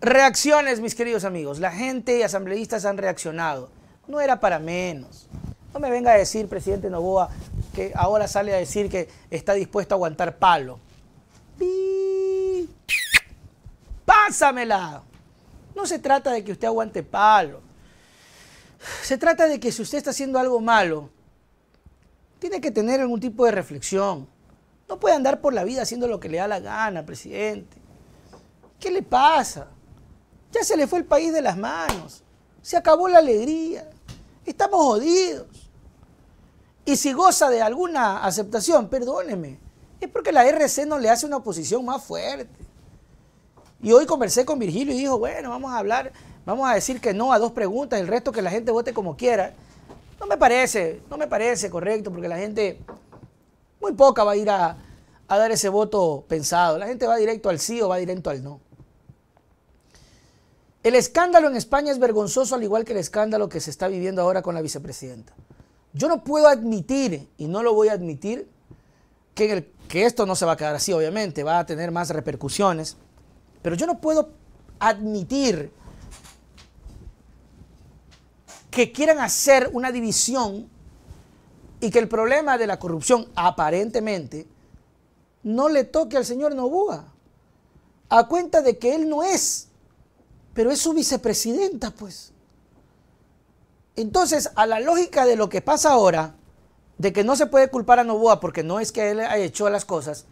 Reacciones, mis queridos amigos. La gente y asambleístas han reaccionado. No era para menos. No me venga a decir, presidente Novoa, que ahora sale a decir que está dispuesto a aguantar palo. Pásamela. No se trata de que usted aguante palo. Se trata de que si usted está haciendo algo malo, tiene que tener algún tipo de reflexión. No puede andar por la vida haciendo lo que le da la gana, presidente. ¿Qué le pasa? Ya se le fue el país de las manos. Se acabó la alegría. Estamos jodidos. Y si goza de alguna aceptación, perdóneme, es porque la RC no le hace una oposición más fuerte. Y hoy conversé con Virgilio y dijo, bueno, vamos a hablar, vamos a decir que no a dos preguntas, el resto que la gente vote como quiera. No me parece, no me parece correcto, porque la gente muy poca va a ir a dar ese voto pensado. La gente va directo al sí o va directo al no. El escándalo en España es vergonzoso, al igual que el escándalo que se está viviendo ahora con la vicepresidenta. Yo no puedo admitir, y no lo voy a admitir, que, esto no se va a quedar así, obviamente, va a tener más repercusiones, pero yo no puedo admitir que quieran hacer una división y que el problema de la corrupción, aparentemente, no le toque al señor Nobúa, a cuenta de que él no es pero es su vicepresidenta, pues. Entonces, a la lógica de lo que pasa ahora, de que no se puede culpar a Novoa porque no es que él haya hecho las cosas,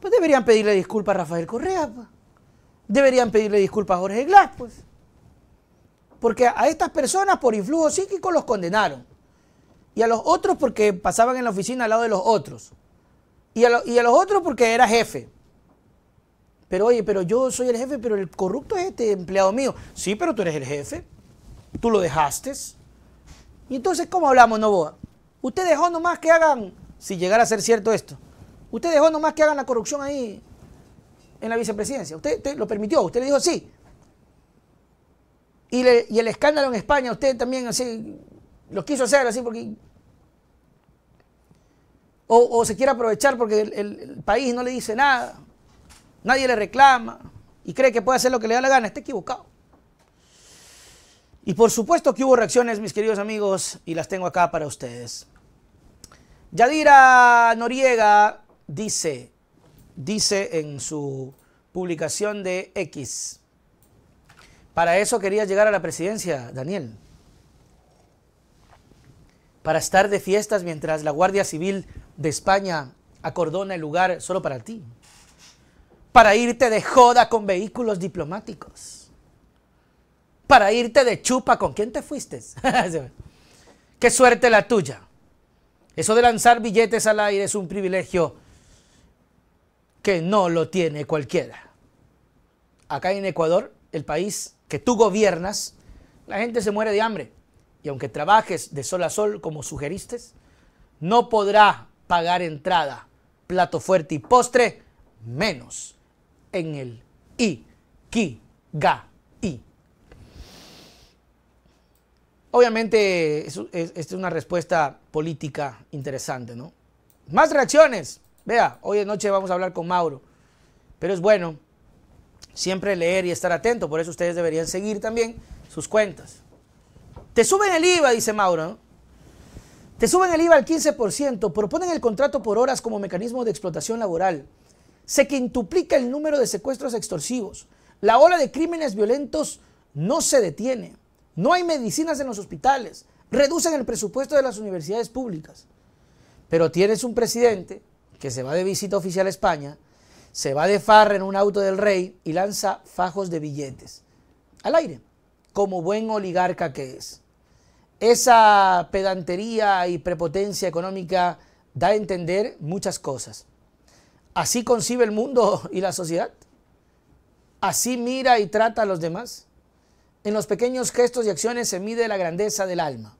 pues deberían pedirle disculpas a Rafael Correa, pues. deberían pedirle disculpas a Jorge Glass, pues. Porque a estas personas por influjo psíquico los condenaron. Y a los otros porque pasaban en la oficina al lado de los otros. Y y a los otros porque era jefe. Pero oye, pero yo soy el jefe, pero el corrupto es este empleado mío. Sí, pero tú eres el jefe. Tú lo dejaste. Y entonces, ¿cómo hablamos, Novoa? Usted dejó nomás que hagan, si llegara a ser cierto esto, usted dejó nomás que hagan la corrupción ahí en la vicepresidencia. Usted, lo permitió, usted le dijo sí. Y, el escándalo en España, usted también así, lo quiso hacer así porque o, se quiere aprovechar porque el, el, país no le dice nada nadie le reclama y cree que puede hacer lo que le da la gana, está equivocado. Y por supuesto que hubo reacciones, mis queridos amigos, y las tengo acá para ustedes. Yadira Noriega dice, dice en su publicación de X, para eso quería llegar a la presidencia, Daniel. Para estar de fiestas mientras la Guardia Civil de España acordona el lugar solo para ti para irte de joda con vehículos diplomáticos, para irte de chupa con quién te fuiste. Qué suerte la tuya. Eso de lanzar billetes al aire es un privilegio que no lo tiene cualquiera. Acá en Ecuador, el país que tú gobiernas, la gente se muere de hambre. Y aunque trabajes de sol a sol como sugeriste, no podrá pagar entrada, plato fuerte y postre menos en el I, Ki, Ga, I. Obviamente, esta es, es una respuesta política interesante, ¿no? Más reacciones. Vea, hoy de noche vamos a hablar con Mauro. Pero es bueno siempre leer y estar atento. Por eso ustedes deberían seguir también sus cuentas. Te suben el IVA, dice Mauro. Te suben el IVA al 15%. Proponen el contrato por horas como mecanismo de explotación laboral se quintuplica el número de secuestros extorsivos. La ola de crímenes violentos no se detiene. No hay medicinas en los hospitales. Reducen el presupuesto de las universidades públicas. Pero tienes un presidente que se va de visita oficial a España, se va de farra en un auto del rey y lanza fajos de billetes al aire, como buen oligarca que es. Esa pedantería y prepotencia económica da a entender muchas cosas. ¿Así concibe el mundo y la sociedad? ¿Así mira y trata a los demás? En los pequeños gestos y acciones se mide la grandeza del alma.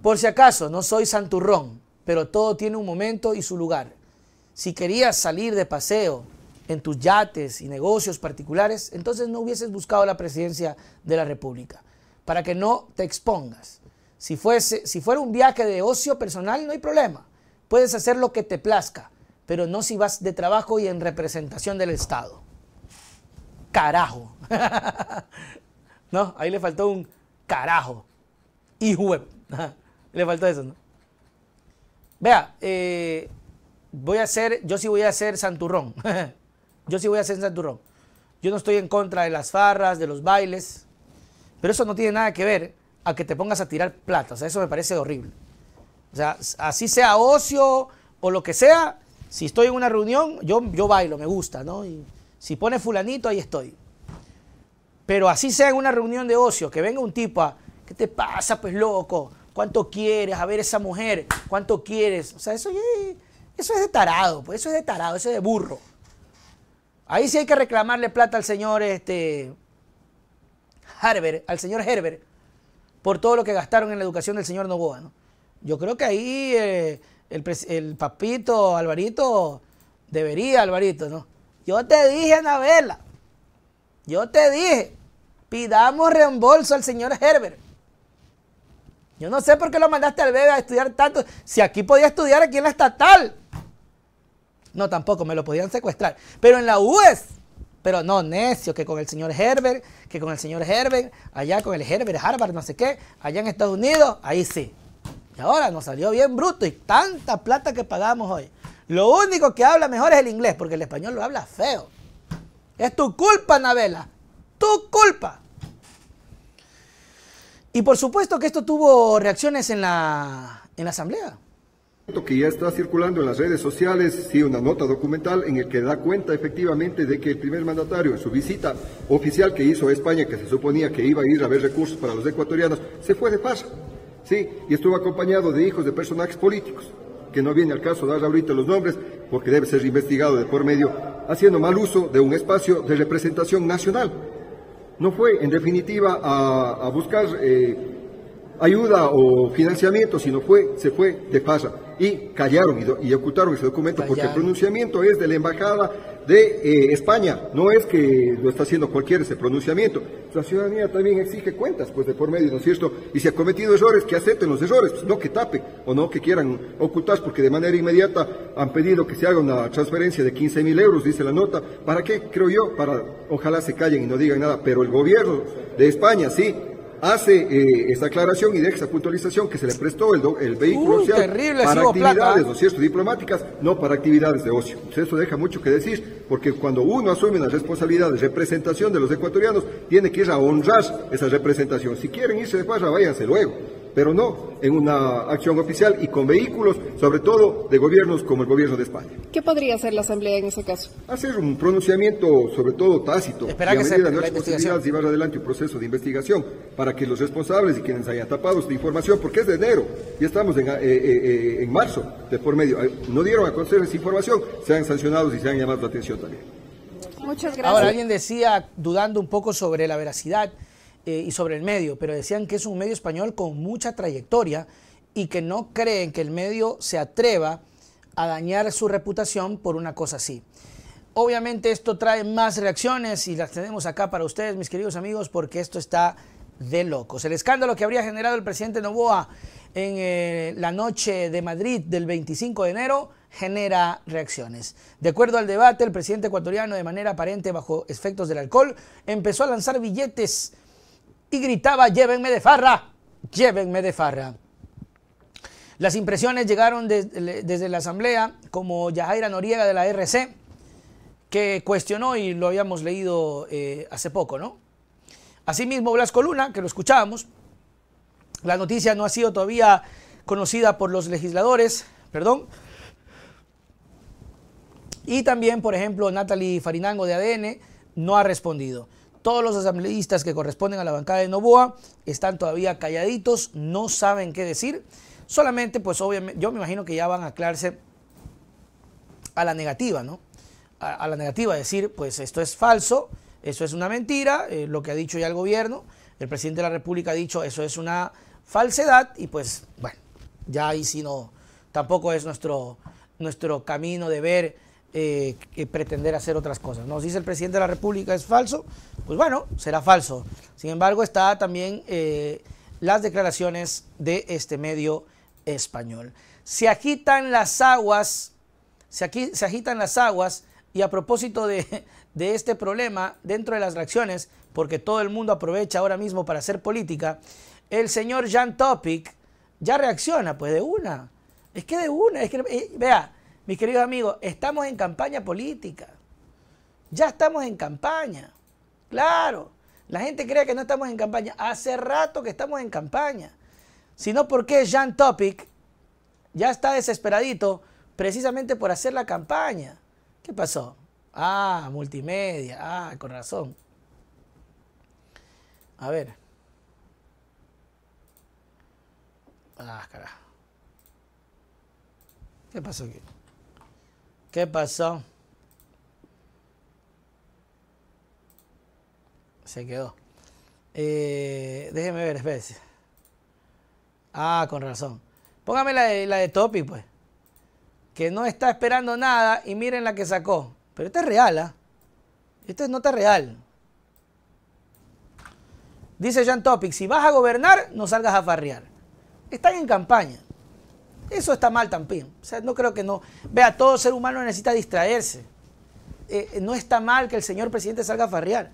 Por si acaso, no soy santurrón, pero todo tiene un momento y su lugar. Si querías salir de paseo en tus yates y negocios particulares, entonces no hubieses buscado la presidencia de la República, para que no te expongas. Si, fuese, si fuera un viaje de ocio personal, no hay problema. Puedes hacer lo que te plazca pero no si vas de trabajo y en representación del Estado. Carajo. no, ahí le faltó un carajo. Y web. le faltó eso, ¿no? Vea, eh, voy a hacer, yo sí voy a hacer santurrón. yo sí voy a hacer santurrón. Yo no estoy en contra de las farras, de los bailes, pero eso no tiene nada que ver a que te pongas a tirar plata. O sea, eso me parece horrible. O sea, así sea ocio o lo que sea, si estoy en una reunión, yo, yo bailo, me gusta, ¿no? Y si pone fulanito, ahí estoy. Pero así sea en una reunión de ocio, que venga un tipo a, ¿qué te pasa, pues loco? ¿Cuánto quieres? A ver esa mujer, ¿cuánto quieres? O sea, eso, eso es de tarado, pues eso es de tarado, eso es de burro. Ahí sí hay que reclamarle plata al señor este, Herbert, al señor Herbert, por todo lo que gastaron en la educación del señor Novoa, ¿no? Yo creo que ahí eh, el, papito Alvarito debería, Alvarito, ¿no? Yo te dije, Anabela, yo te dije, pidamos reembolso al señor Herbert. Yo no sé por qué lo mandaste al bebé a estudiar tanto. Si aquí podía estudiar, aquí en la estatal. No, tampoco, me lo podían secuestrar. Pero en la UES. Pero no, necio, que con el señor Herbert, que con el señor Herbert, allá con el Herbert Harvard, no sé qué, allá en Estados Unidos, ahí sí. Y ahora nos salió bien bruto y tanta plata que pagamos hoy. Lo único que habla mejor es el inglés, porque el español lo habla feo. Es tu culpa, Anabela. Tu culpa. Y por supuesto que esto tuvo reacciones en la, en la Asamblea que ya está circulando en las redes sociales, sí, una nota documental en el que da cuenta efectivamente de que el primer mandatario en su visita oficial que hizo a España, que se suponía que iba a ir a ver recursos para los ecuatorianos, se fue de paso Sí, y estuvo acompañado de hijos de personajes políticos, que no viene al caso dar ahorita los nombres, porque debe ser investigado de por medio, haciendo mal uso de un espacio de representación nacional. No fue, en definitiva, a, buscar eh, ayuda o financiamiento, sino fue, se fue de pasa Y callaron y, ocultaron ese documento, porque el pronunciamiento es de la embajada de eh, España. No es que lo está haciendo cualquiera ese pronunciamiento. La ciudadanía también exige cuentas, pues de por medio, ¿no es cierto? Y si ha cometido errores, que acepten los errores, pues, no que tape o no que quieran ocultar, porque de manera inmediata han pedido que se haga una transferencia de 15 mil euros, dice la nota. ¿Para qué? Creo yo, para ojalá se callen y no digan nada, pero el gobierno de España sí hace eh, esa aclaración y deja esa puntualización que se le prestó el, el vehículo social para actividades, ¿eh? diplomáticas, no para actividades de ocio. Pues eso deja mucho que decir, porque cuando uno asume la responsabilidad de representación de los ecuatorianos, tiene que ir a honrar esa representación. Si quieren irse de Parra, váyanse luego pero no en una acción oficial y con vehículos, sobre todo de gobiernos como el gobierno de España. ¿Qué podría hacer la Asamblea en ese caso? Hacer un pronunciamiento, sobre todo tácito, para a que se de las posibilidades llevar adelante un proceso de investigación para que los responsables y quienes hayan tapado esta información, porque es de enero, y estamos en, eh, eh, eh, en marzo de por medio, no dieron a conocer esa información, sean sancionados y sean llamados la atención también. Muchas gracias. Ahora, alguien decía, dudando un poco sobre la veracidad, eh, y sobre el medio, pero decían que es un medio español con mucha trayectoria y que no creen que el medio se atreva a dañar su reputación por una cosa así. Obviamente esto trae más reacciones y las tenemos acá para ustedes, mis queridos amigos, porque esto está de locos. El escándalo que habría generado el presidente Novoa en eh, la noche de Madrid del 25 de enero genera reacciones. De acuerdo al debate, el presidente ecuatoriano, de manera aparente bajo efectos del alcohol, empezó a lanzar billetes y gritaba, llévenme de farra, llévenme de farra. Las impresiones llegaron desde, la asamblea, como Yajaira Noriega de la RC, que cuestionó y lo habíamos leído eh, hace poco, ¿no? Asimismo, Blasco Luna, que lo escuchábamos, la noticia no ha sido todavía conocida por los legisladores, perdón, y también, por ejemplo, Natalie Farinango de ADN no ha respondido. Todos los asambleístas que corresponden a la bancada de Novoa están todavía calladitos, no saben qué decir. Solamente, pues obviamente, yo me imagino que ya van a aclararse a la negativa, ¿no? A, la negativa, decir, pues esto es falso, eso es una mentira, eh, lo que ha dicho ya el gobierno, el presidente de la República ha dicho eso es una falsedad y pues, bueno, ya ahí si no, tampoco es nuestro, nuestro camino de ver eh, pretender hacer otras cosas. Nos dice el presidente de la República es falso, pues bueno, será falso. Sin embargo, está también eh, las declaraciones de este medio español. Se agitan las aguas, se, aquí, se agitan las aguas y a propósito de, este problema dentro de las reacciones, porque todo el mundo aprovecha ahora mismo para hacer política, el señor Jan Topic ya reacciona, pues de una. Es que de una, es que, eh, vea, mis queridos amigos, estamos en campaña política. Ya estamos en campaña. Claro, la gente cree que no estamos en campaña. Hace rato que estamos en campaña. Sino porque Jean Topic ya está desesperadito precisamente por hacer la campaña. ¿Qué pasó? Ah, multimedia. Ah, con razón. A ver. Ah, carajo. ¿Qué pasó aquí? ¿Qué pasó? Se quedó. Eh, déjeme ver, espérense. Ah, con razón. Póngame la de, la de Topi, pues. Que no está esperando nada y miren la que sacó. Pero esta es real, ¿ah? Esta es nota real. Dice Jean Topic, si vas a gobernar, no salgas a farrear. Están en campaña. Eso está mal también. O sea, no creo que no. Vea, todo ser humano necesita distraerse. Eh, eh, no está mal que el señor presidente salga a farrear.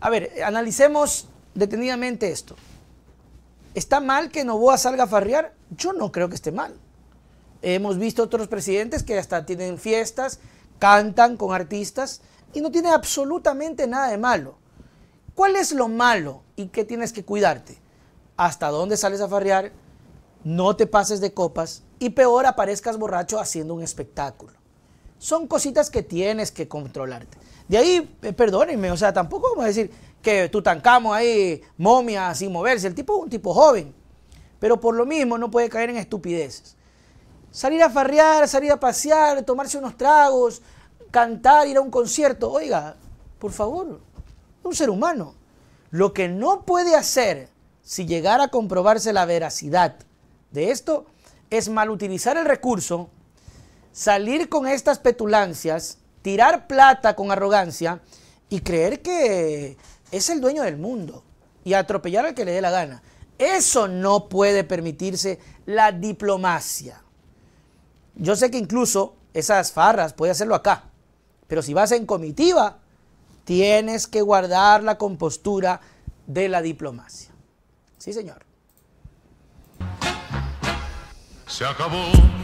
A ver, analicemos detenidamente esto. ¿Está mal que Novoa salga a farrear? Yo no creo que esté mal. Hemos visto otros presidentes que hasta tienen fiestas, cantan con artistas y no tiene absolutamente nada de malo. ¿Cuál es lo malo y qué tienes que cuidarte? ¿Hasta dónde sales a farrear? No te pases de copas, y peor aparezcas borracho haciendo un espectáculo. Son cositas que tienes que controlarte. De ahí, eh, perdónenme, o sea, tampoco vamos a decir que tancamos ahí, momia, sin moverse. El tipo es un tipo joven, pero por lo mismo no puede caer en estupideces. Salir a farrear, salir a pasear, tomarse unos tragos, cantar, ir a un concierto. Oiga, por favor, un ser humano. Lo que no puede hacer si llegara a comprobarse la veracidad de esto es mal utilizar el recurso, salir con estas petulancias, tirar plata con arrogancia y creer que es el dueño del mundo y atropellar al que le dé la gana. Eso no puede permitirse la diplomacia. Yo sé que incluso esas farras puede hacerlo acá, pero si vas en comitiva, tienes que guardar la compostura de la diplomacia. Sí, señor. Se acabó.